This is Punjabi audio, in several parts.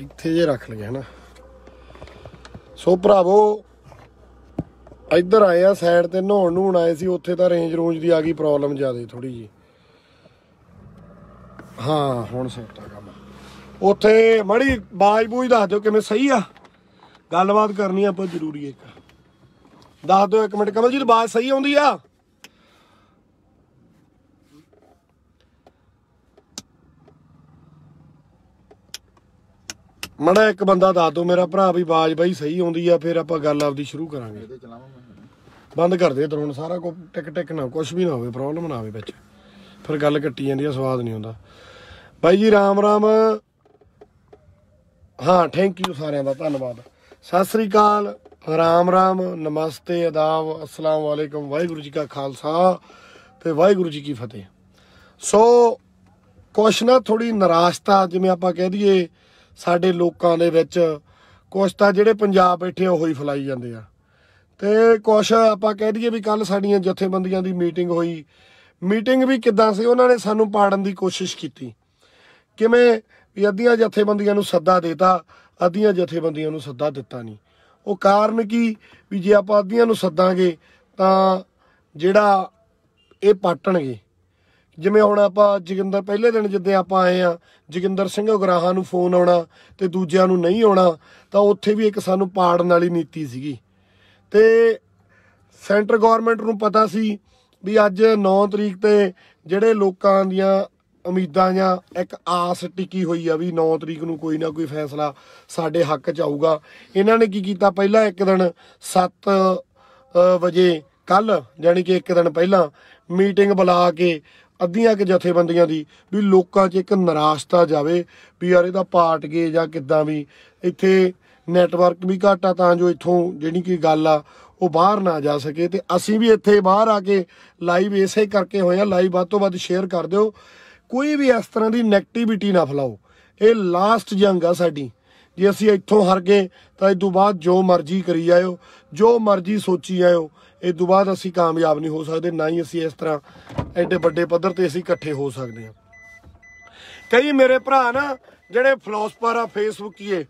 ਇੱਥੇ ਜੇ ਰੱਖ ਲਈਏ ਹਨਾ ਸੋ ਭਰਾਵੋ ਇੱਧਰ ਆਏ ਆ ਸਾਈਡ ਤੇ ਨਹਾਉਣ ਨੂੰ ਆਏ ਸੀ ਉੱਥੇ ਤਾਂ ਰੇਂਜ ਰੂੰਜ ਦੀ ਆ ਗਈ ਪ੍ਰੋਬਲਮ ਜ਼ਿਆਦਾ ਥੋੜੀ ਜੀ ਹਾਂ ਹੁਣ ਸੈੱਟ ਆ ਕੰਮ ਉੱਥੇ ਮੜੀ ਬਾਜ ਬੂਜ ਦੱਸ ਦਿਓ ਕਿਵੇਂ ਸਹੀ ਆ ਗੱਲਬਾਤ ਕਰਨੀ ਆਪਾਂ ਜ਼ਰੂਰੀ ਹੈ ਇੱਕ ਦੱਸ ਦਿਓ ਇੱਕ ਮਿੰਟ ਕਮਲ ਜੀ ਦੀ ਬਾਜ ਸਹੀ ਆਉਂਦੀ ਆ ਮੜਾ ਇੱਕ ਬੰਦਾ ਦੱਸ ਦੋ ਮੇਰਾ ਭਰਾ ਵੀ ਬਾਜ ਬਾਈ ਸਹੀ ਆਉਂਦੀ ਆ ਫਿਰ ਆਪਾਂ ਗੱਲ ਆਪਦੀ ਸ਼ੁਰੂ ਕਰਾਂਗੇ ਬੰਦ ਕਰ ਦੇ ਦਰੋਂ ਸਾਰਾ ਕੋ ਟਿਕ ਟਿਕ ਨਾ ਕੁਝ ਵੀ ਨਾ ਹੋਵੇ ਪ੍ਰੋਬਲਮ ਨਾ ਆਵੇ ਵਿੱਚ ਫਿਰ ਗੱਲ ਕੱਟੀ ਜਾਂਦੀ ਆ ਸਵਾਦ ਨਹੀਂ ਹੁੰਦਾ ਬਾਈ ਜੀ ਰਾਮ ਰਾਮ ਹਾਂ ਥੈਂਕ ਯੂ ਸਾਰਿਆਂ ਦਾ ਧੰਨਵਾਦ ਸਤਿ ਸ੍ਰੀ ਅਕਾਲ ਰਾਮ ਰਾਮ ਨਮਸਤੇ ਅਦਾਬ ਅਸਲਾਮ ਵਾਲੇਕਮ ਵਾਹਿਗੁਰੂ ਜੀ ਕਾ ਖਾਲਸਾ ਤੇ ਵਾਹਿਗੁਰੂ ਜੀ ਕੀ ਫਤਿਹ ਸੋ ਕੁਸ਼ਨਾ ਥੋੜੀ ਨਰਾਸ਼ਤਾ ਜਿਵੇਂ ਆਪਾਂ ਕਹਿ ਦਈਏ ਸਾਡੇ ਲੋਕਾਂ ਦੇ ਵਿੱਚ ਕੁਝ ਤਾਂ ਜਿਹੜੇ ਪੰਜਾਬ ਬੈਠੇ ਉਹ ਹੀ ਫਲਾਈ ਜਾਂਦੇ ਆ ਤੇ ਕੁਝ ਆਪਾਂ ਕਹਿ ਦਈਏ ਵੀ ਕੱਲ ਸਾਡੀਆਂ ਜਥੇਬੰਦੀਆਂ ਦੀ ਮੀਟਿੰਗ ਹੋਈ ਮੀਟਿੰਗ ਵੀ ਕਿੱਦਾਂ ਸੀ ਉਹਨਾਂ ਨੇ ਸਾਨੂੰ ਪਾੜਨ ਦੀ ਕੋਸ਼ਿਸ਼ ਕੀਤੀ ਕਿਵੇਂ ਵੀ ਅੱਧੀਆਂ ਜਥੇਬੰਦੀਆਂ ਨੂੰ ਸੱਦਾ ਦੇਤਾ ਅੱਧੀਆਂ ਜਥੇਬੰਦੀਆਂ ਨੂੰ ਸੱਦਾ ਦਿੱਤਾ ਨਹੀਂ ਉਹ ਕਾਰਨ ਕੀ ਵੀ ਜੇ ਆਪਾਂ ਅੱਧੀਆਂ ਨੂੰ ਸੱਦਾਂਗੇ ਤਾਂ ਜਿਹੜਾ ਇਹ ਪਾਟਣਗੇ ਜਿਵੇਂ ਹੁਣ ਆਪਾਂ ਜਗਿੰਦਰ ਪਹਿਲੇ ਦਿਨ ਜਿੱਦੇ ਆਪਾਂ ਆਏ ਆ ਜਗਿੰਦਰ ਸਿੰਘ ਉਗਰਾਹਾਂ ਨੂੰ ਫੋਨ ਆਉਣਾ ਤੇ ਦੂਜਿਆਂ ਨੂੰ ਨਹੀਂ ਆਉਣਾ ਤਾਂ ਉੱਥੇ ਵੀ ਇੱਕ ਸਾਨੂੰ ਪਾੜਨ ਵਾਲੀ ਨੀਤੀ ਸੀਗੀ ਤੇ ਸੈਂਟਰ ਗਵਰਨਮੈਂਟ ਨੂੰ ਪਤਾ ਸੀ ਵੀ ਅੱਜ 9 ਤਰੀਕ ਤੇ ਜਿਹੜੇ ਲੋਕਾਂ ਦੀਆਂ ਉਮੀਦਾਂ ਜਾਂ ਇੱਕ ਆਸ ਟਿਕੀ ਹੋਈ ਆ ਵੀ 9 ਤਰੀਕ ਨੂੰ ਕੋਈ ਨਾ ਕੋਈ ਫੈਸਲਾ ਸਾਡੇ ਹੱਕ 'ਚ ਆਊਗਾ ਇਹਨਾਂ ਨੇ ਕੀ ਕੀਤਾ ਪਹਿਲਾਂ ਇੱਕ ਦਿਨ 7 ਵਜੇ ਕੱਲ ਯਾਨੀ ਕਿ ਇੱਕ ਦਿਨ ਪਹਿਲਾਂ ਮੀਟਿੰਗ ਬੁਲਾ ਕੇ ਅੱਧੀਆਂ ਕਿ ਜਥੇਬੰਦੀਆਂ ਦੀ ਵੀ ਲੋਕਾਂ 'ਚ ਇੱਕ ਨਿਰਾਸ਼ਤਾ ਜਾਵੇ ਵੀ ਯਾਰ ਇਹਦਾ ਪਾਰਟ ਗਏ ਜਾਂ ਕਿੱਦਾਂ ਵੀ ਇੱਥੇ ਨੈਟਵਰਕ ਵੀ ਘਾਟਾ ਤਾਂ ਜੋ ਇੱਥੋਂ ਜਿਹੜੀ ਕੀ ਗੱਲ ਆ ਉਹ ਬਾਹਰ ਨਾ ਜਾ ਸਕੇ ਤੇ ਅਸੀਂ ਵੀ ਇੱਥੇ ਬਾਹਰ ਆ ਕੇ ਲਾਈਵ ਇਸੇ ਕਰਕੇ ਹੋਏ ਆ ਲਾਈਵ ਵੱਧ ਤੋਂ ਵੱਧ ਸ਼ੇਅਰ ਕਰ ਦਿਓ ਕੋਈ ਵੀ ਇਸ ਤਰ੍ਹਾਂ ਦੀ 네ਗੇਟਿਵਿਟੀ ਨਾ ਫਲਾਓ ਇਹ ਲਾਸਟ ਜੰਗ ਆ ਸਾਡੀ ਜੇ ਅਸੀਂ ਇੱਥੋਂ ਹਰ ਗਏ ਤਾਂ ਇਸ ਤੋਂ ਬਾਅਦ ਜੋ ਮਰਜ਼ੀ ਕਰੀ ਜਾਇਓ ਜੋ ਮਰਜ਼ੀ ਸੋਚੀ ਜਾਇਓ ਇਹ ਤੋਂ ਬਾਅਦ ਅਸੀਂ ਕਾਮਯਾਬ ਨਹੀਂ ਹੋ ਸਕਦੇ ਨਾ ਹੀ ਅਸੀਂ ਇਸ ਤਰ੍ਹਾਂ ਐਡੇ ਵੱਡੇ ਪੱਧਰ ਤੇ ਅਸੀਂ ਇਕੱਠੇ ਹੋ ਸਕਦੇ ਹਾਂ ਕਈ ਮੇਰੇ ਭਰਾ ਨਾ ਜਿਹੜੇ ਫਿਲਾਸਫਰ ਆ ਫੇਸਬੁੱਕੀਏ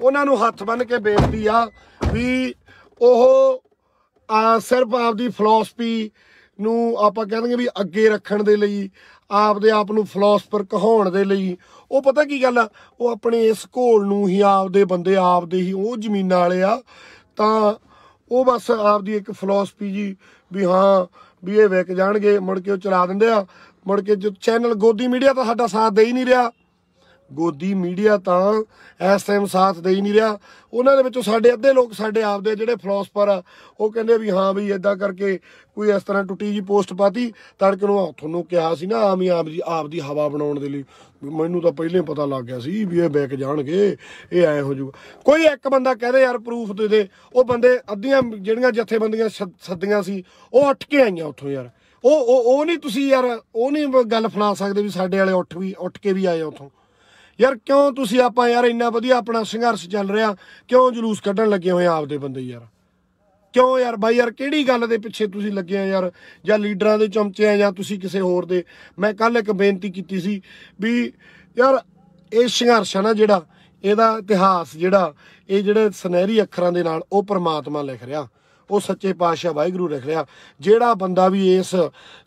ਉਹਨਾਂ ਨੂੰ ਹੱਥ ਬੰਨ ਕੇ ਬੇਨਤੀ ਆ ਵੀ ਉਹ ਆ ਸਿਰਫ ਆਪਦੀ ਫਿਲਾਸਫੀ ਨੂੰ ਆਪਾਂ ਕਹਿੰਦੇ ਵੀ ਅੱਗੇ ਰੱਖਣ ਦੇ ਲਈ ਆਪਦੇ ਆਪ ਨੂੰ ਫਿਲਾਸਫਰ ਕਹਾਉਣ ਦੇ ਲਈ ਉਹ ਪਤਾ ਕੀ ਗੱਲ ਆ ਉਹ ਆਪਣੇ ਇਸ ਘੋਲ ਨੂੰ ਹੀ ਆਪਦੇ ਬੰਦੇ ਆਪਦੇ ਹੀ ਉਹ ਜ਼ਮੀਨਾਂ ਵਾਲੇ ਆ ਤਾਂ ਉਹ ਬਸ ਆਪਦੀ ਇੱਕ ਫਲਸਫੀ ਜੀ ਵੀ ਹਾਂ ਵੀ ਇਹ ਵਿਕ ਜਾਣਗੇ ਮੁੜ ਕੇ ਉਹ ਚਲਾ ਦਿੰਦੇ ਆ ਮੁੜ ਕੇ ਜੋ ਚੈਨਲ ਗੋਦੀ ਮੀਡੀਆ ਤਾਂ ਸਾਡਾ ਸਾਥ ਦੇ ਹੀ ਨਹੀਂ ਰਿਹਾ ਗੋਦੀ ਮੀਡੀਆ ਤਾਂ ਇਸ ਟਾਈਮ ਸਾਥ ਦੇ ਹੀ ਨਹੀਂ ਰਿਹਾ ਉਹਨਾਂ ਦੇ ਵਿੱਚੋਂ ਸਾਡੇ ਅੱਧੇ ਲੋਕ ਸਾਡੇ ਆਪ ਦੇ ਜਿਹੜੇ ਫਲਸਫਰ ਆ ਉਹ ਕਹਿੰਦੇ ਵੀ ਹਾਂ ਵੀ ਇਦਾਂ ਕਰਕੇ ਕੋਈ ਇਸ ਤਰ੍ਹਾਂ ਟੁੱਟੀ ਜੀ ਪੋਸਟ ਪਾਤੀ ਤੜਕ ਨੂੰ ਤੁਹਾਨੂੰ ਕਿਹਾ ਸੀ ਨਾ ਆਮ ਹੀ ਆਪ ਜੀ ਆਪ ਦੀ ਹਵਾ ਬਣਾਉਣ ਦੇ ਲਈ ਮੈਨੂੰ ਤਾਂ ਪਹਿਲੇ ਹੀ ਪਤਾ ਲੱਗ ਗਿਆ ਸੀ ਵੀ ਇਹ ਬੈਕ ਜਾਣਗੇ ਇਹ ਐ ਹੋ ਜੂਗਾ ਕੋਈ ਇੱਕ ਬੰਦਾ ਕਹਦੇ ਯਾਰ ਪ੍ਰੂਫ ਦੇ ਦੇ ਉਹ ਬੰਦੇ ਅੱਧੀਆਂ ਜਿਹੜੀਆਂ ਜਥੇਬੰਦੀਆਂ ਸੱਦੀਆਂ ਸੀ ਉਹ ਉੱਠ ਕੇ ਆਈਆਂ ਉੱਥੋਂ ਯਾਰ ਉਹ ਉਹ ਨਹੀਂ ਤੁਸੀਂ ਯਾਰ ਉਹ ਨਹੀਂ ਗੱਲ ਫਲਾ ਸਕਦੇ ਵੀ ਸਾਡੇ ਵਾਲੇ ਉੱਠ ਵੀ ਉੱਠ ਕੇ ਵੀ ਆਏ ਉੱਥੋਂ ਯਾਰ ਕਿਉਂ ਤੁਸੀਂ ਆਪਾਂ ਯਾਰ ਇੰਨਾ ਵਧੀਆ ਆਪਣਾ ਸੰਘਰਸ਼ ਚੱਲ ਰਿਹਾ ਕਿਉਂ ਜਲੂਸ ਕੱਢਣ ਲੱਗੇ ਹੋਏ ਆਪਦੇ ਬੰਦੇ ਯਾਰ ਕਿਉਂ ਯਾਰ ਬਾਈ ਯਾਰ ਕਿਹੜੀ ਗੱਲ ਦੇ ਪਿੱਛੇ ਤੁਸੀਂ ਲੱਗੇ ਆ ਯਾਰ ਜਾਂ ਲੀਡਰਾਂ ਦੇ ਚਮਚੇ ਆ ਜਾਂ ਤੁਸੀਂ ਕਿਸੇ ਹੋਰ ਦੇ ਮੈਂ ਕੱਲ ਇੱਕ ਬੇਨਤੀ ਕੀਤੀ ਸੀ ਵੀ ਯਾਰ ਇਹ ਸੰਘਰਸ਼ ਨਾ ਜਿਹੜਾ ਇਹਦਾ ਇਤਿਹਾਸ ਜਿਹੜਾ ਇਹ ਜਿਹੜੇ ਸੁਨਹਿਰੀ ਅੱਖਰਾਂ ਦੇ ਨਾਲ ਉਹ ਪ੍ਰਮਾਤਮਾ ਲਿਖ ਰਿਹਾ ਉਹ ਸੱਚੇ ਪਾਤਸ਼ਾਹ ਵਾਹਿਗੁਰੂ ਲਿਖ ਰਿਹਾ ਜਿਹੜਾ ਬੰਦਾ ਵੀ ਇਸ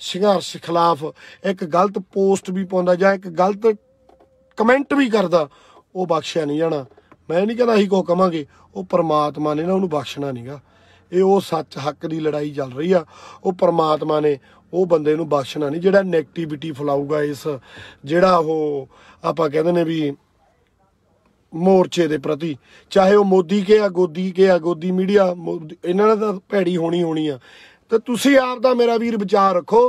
ਸੰਘਰਸ਼ ਖਿਲਾਫ ਇੱਕ ਗਲਤ ਪੋਸਟ ਵੀ ਪਾਉਂਦਾ ਜਾਂ ਇੱਕ ਗਲਤ ਕਮੈਂਟ ਵੀ ਕਰਦਾ ਉਹ ਬਖਸ਼ਿਆ ਨਹੀਂ ਜਾਣਾ ਮੈਂ ਨਹੀਂ ਕਹਿੰਦਾ ਅਸੀਂ ਕੋ ਕਵਾਂਗੇ ਉਹ ਪਰਮਾਤਮਾ ਨੇ ਨਾ ਉਹਨੂੰ ਬਖਸ਼ਣਾ ਨਹੀਂਗਾ ਇਹ ਉਹ ਸੱਚ ਹੱਕ ਦੀ ਲੜਾਈ ਚੱਲ ਰਹੀ ਆ ਉਹ ਪਰਮਾਤਮਾ ਨੇ ਉਹ ਬੰਦੇ ਨੂੰ ਬਖਸ਼ਣਾ ਨਹੀਂ ਜਿਹੜਾ 네ਗੇਟਿਵਿਟੀ ਫਲਾਊਗਾ ਇਸ ਜਿਹੜਾ ਉਹ ਆਪਾਂ ਕਹਿੰਦੇ ਨੇ ਵੀ ਮੋਰਚੇ ਦੇ ਪ੍ਰਤੀ ਚਾਹੇ ਉਹ ਮੋਦੀ ਕੇ ਆ ਗੋਦੀ ਕੇ ਆ ਗੋਦੀ ਮੀਡੀਆ ਇਹਨਾਂ ਦਾ ਭੈੜੀ ਹੋਣੀ ਹੋਣੀ ਆ ਤੇ ਤੁਸੀਂ ਆਪ ਦਾ ਮੇਰਾ ਵੀਰ ਵਿਚਾਰ ਰੱਖੋ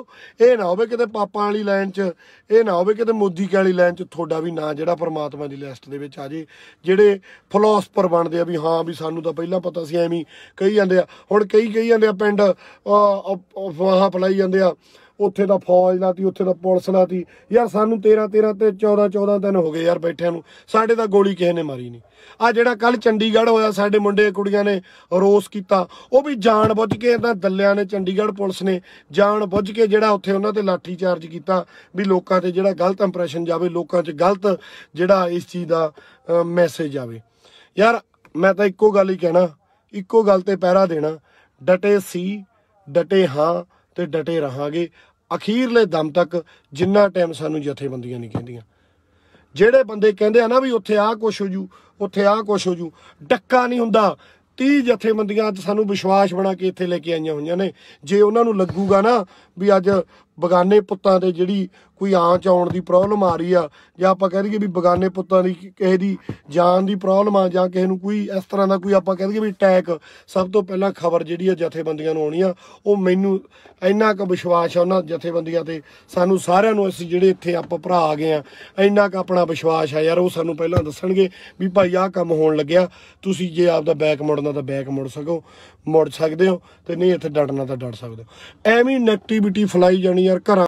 ਇਹ ਨਾ ਹੋਵੇ ਕਿਤੇ ਪਾਪਾਂ ਵਾਲੀ ਲਾਈਨ 'ਚ ਇਹ ਨਾ ਹੋਵੇ ਕਿਤੇ ਮੋਦੀ ਕੇ ਵਾਲੀ ਲਾਈਨ 'ਚ ਤੁਹਾਡਾ ਵੀ ਨਾਂ ਜਿਹੜਾ ਪਰਮਾਤਮਾ ਦੀ ਲਿਸਟ ਦੇ ਵਿੱਚ ਆ ਜੇ ਜਿਹੜੇ ਫਿਲਾਸਫਰ ਬਣਦੇ ਆ ਵੀ ਹਾਂ ਵੀ ਸਾਨੂੰ ਤਾਂ ਪਹਿਲਾਂ ਪਤਾ ਸੀ ਐਵੇਂ ਕਹੀ ਜਾਂਦੇ ਆ ਹੁਣ ਕਈ ਕਹੀ ਜਾਂਦੇ ਆ ਪਿੰਡ ਵਾਹਾਂ ਫਲਾਈ ਜਾਂਦੇ ਆ ਉੱਥੇ ਦਾ ਫੌਜ ਲਾਤੀ ਉੱਥੇ ਦਾ ਪੁਲਿਸ ਲਾਤੀ ਯਾਰ ਸਾਨੂੰ 13 13 ਤੇ 14 14 ਦਿਨ ਹੋ ਗਏ ਯਾਰ ਬੈਠਿਆਂ ਨੂੰ ਸਾਡੇ ਤਾਂ ਗੋਲੀ ਕਿਸੇ ਨੇ ਮਾਰੀ ਨਹੀਂ ਆ ਜਿਹੜਾ ਕੱਲ ਚੰਡੀਗੜ੍ਹ ਹੋਇਆ ਸਾਡੇ ਮੁੰਡੇ ਕੁੜੀਆਂ ਨੇ ਰੋਸ ਕੀਤਾ ਉਹ ਵੀ ਜਾਣ ਬੁੱਝ ਕੇ ਇਹਨਾਂ ਦੱਲਿਆਂ ਨੇ ਚੰਡੀਗੜ੍ਹ ਪੁਲਿਸ ਨੇ ਜਾਣ ਬੁੱਝ ਕੇ ਜਿਹੜਾ ਉੱਥੇ ਉਹਨਾਂ ਤੇ ਲਾਠੀ ਚਾਰਜ ਕੀਤਾ ਵੀ ਲੋਕਾਂ ਤੇ ਜਿਹੜਾ ਗਲਤ ਇੰਪ੍ਰੈਸ਼ਨ ਜਾਵੇ ਲੋਕਾਂ 'ਚ ਗਲਤ ਜਿਹੜਾ ਇਸ ਚੀਜ਼ ਦਾ ਮੈਸੇਜ ਆਵੇ ਯਾਰ ਮੈਂ ਤਾਂ ਇੱਕੋ ਗੱਲ ਹੀ ਕਹਿਣਾ ਇੱਕੋ ਗੱਲ ਤੇ ਪਹਿਰਾ ਦੇਣਾ ਡਟੇ ਸੀ ਡਟੇ ਹਾਂ ਤੇ ਡਟੇ ਰਹਾਂਗੇ ਅਖੀਰਲੇ ਦਮ ਤੱਕ ਜਿੰਨਾ ਟਾਈਮ ਸਾਨੂੰ ਜਥੇਬੰਦੀਆਂ ਨਹੀਂ ਕਹਿੰਦੀਆਂ ਜਿਹੜੇ ਬੰਦੇ ਕਹਿੰਦੇ ਆ ਨਾ ਵੀ ਉੱਥੇ ਆ ਕੁਛ ਹੋ ਜੂ ਉੱਥੇ ਆ ਕੁਛ ਹੋ ਜੂ ਡੱਕਾ ਨਹੀਂ ਹੁੰਦਾ 30 ਜਥੇਬੰਦੀਆਂ ਅੱਜ ਸਾਨੂੰ ਵਿਸ਼ਵਾਸ ਬਣਾ ਕੇ ਇੱਥੇ ਲੈ ਕੇ ਆਈਆਂ ਹੋਈਆਂ ਨੇ ਜੇ ਉਹਨਾਂ ਨੂੰ ਲੱਗੂਗਾ ਨਾ ਵੀ ਅੱਜ ਬਗਾਨੇ ਪੁੱਤਾਂ ਤੇ ਜਿਹੜੀ ਕੋਈ ਆਂਚ ਆਉਣ ਦੀ ਪ੍ਰੋਬਲਮ ਆ ਰਹੀ ਆ ਜਾਂ ਆਪਾਂ ਕਹਿ ਲਈਏ ਵੀ ਬਗਾਨੇ ਪੁੱਤਾਂ ਦੀ ਕਿਸੇ ਦੀ ਜਾਨ ਦੀ ਪ੍ਰੋਬਲਮ ਆ ਜਾਂ ਕਿਸੇ ਨੂੰ ਕੋਈ ਇਸ ਤਰ੍ਹਾਂ ਦਾ ਕੋਈ ਆਪਾਂ ਕਹਿ ਲਈਏ ਵੀ ਅਟੈਕ ਸਭ ਤੋਂ ਪਹਿਲਾਂ ਖਬਰ ਜਿਹੜੀ ਆ ਜਥੇਬੰਦੀਆਂ ਨੂੰ ਆਉਣੀ ਆ ਉਹ ਮੈਨੂੰ ਇੰਨਾ ਕੁ ਵਿਸ਼ਵਾਸ ਆ ਉਹਨਾਂ ਜਥੇਬੰਦੀਆਂ ਤੇ ਸਾਨੂੰ ਸਾਰਿਆਂ ਨੂੰ ਅਸੀਂ ਜਿਹੜੇ ਇੱਥੇ ਆਪਾਂ ਭਰਾ ਆ ਗਏ ਆ ਇੰਨਾ ਕੁ ਆਪਣਾ ਵਿਸ਼ਵਾਸ ਆ ਯਾਰ ਉਹ ਸਾਨੂੰ ਪਹਿਲਾਂ ਦੱਸਣਗੇ ਵੀ ਭਾਈ ਆਹ ਕੰਮ ਹੋਣ ਲੱਗਿਆ ਤੁਸੀਂ ਜੇ ਆਪਦਾ ਬੈਕ ਮੋੜਨਾ ਤਾਂ ਬੈਕ ਮੋੜ ਸਕੋ ਮੋੜ ਸਕਦੇ ਹੋ ਤੇ ਨਹੀਂ ਇੱਥੇ ਡਟਣਾ ਤਾਂ ਡਟ ਸਕਦੇ ਹੋ ਐਵੇਂ ਨੈਗੇਟਿਵਿਟੀ ਫਲਾਈ ਜਾਣੀ yer kara